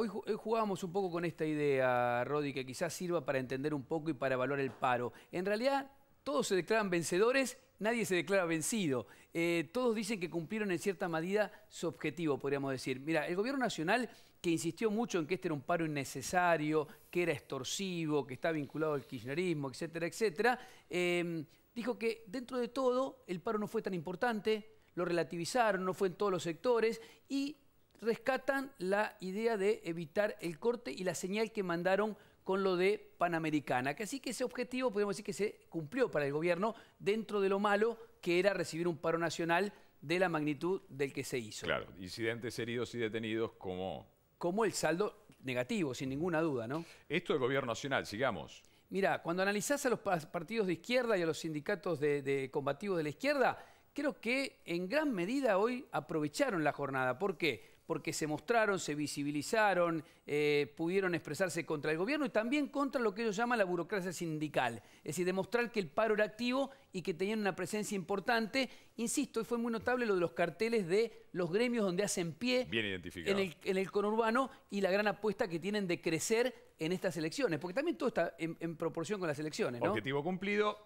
Hoy jugábamos un poco con esta idea, Rodi, que quizás sirva para entender un poco y para evaluar el paro. En realidad, todos se declaran vencedores, nadie se declara vencido. Eh, todos dicen que cumplieron en cierta medida su objetivo, podríamos decir. Mira, el gobierno nacional, que insistió mucho en que este era un paro innecesario, que era extorsivo, que está vinculado al kirchnerismo, etcétera, etcétera, em, dijo que dentro de todo el paro no fue tan importante, lo relativizaron, no fue en todos los sectores y rescatan la idea de evitar el corte y la señal que mandaron con lo de Panamericana. que Así que ese objetivo podemos decir que se cumplió para el gobierno dentro de lo malo que era recibir un paro nacional de la magnitud del que se hizo. Claro, incidentes heridos y detenidos como... Como el saldo negativo, sin ninguna duda, ¿no? Esto del gobierno nacional, sigamos. Mira, cuando analizás a los partidos de izquierda y a los sindicatos de, de combativos de la izquierda, creo que en gran medida hoy aprovecharon la jornada. ¿Por qué? porque se mostraron, se visibilizaron, eh, pudieron expresarse contra el gobierno y también contra lo que ellos llaman la burocracia sindical. Es decir, demostrar que el paro era activo y que tenían una presencia importante. Insisto, y fue muy notable lo de los carteles de los gremios donde hacen pie Bien en, el, conurbano y la gran apuesta que tienen de crecer en estas elecciones, porque también todo está en, proporción con las elecciones. Objetivo cumplido,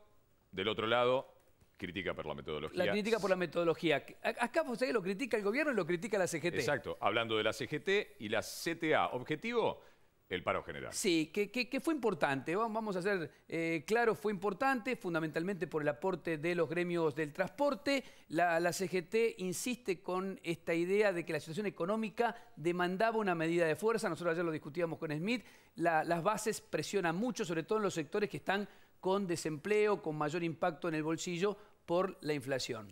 del otro lado crítica por la metodología. La crítica por la metodología. Acá José pues, lo critica el gobierno y lo critica la CGT. Exacto, hablando de la CGT y la CTA. Objetivo, el paro general. Sí, que, fue importante, vamos a ser eh, claros, fue importante, fundamentalmente por el aporte de los gremios del transporte. La, CGT insiste con esta idea de que la situación económica demandaba una medida de fuerza, nosotros ayer lo discutíamos con Smith, las bases presionan mucho, sobre todo en los sectores que están con desempleo, con mayor impacto en el bolsillo por la inflación.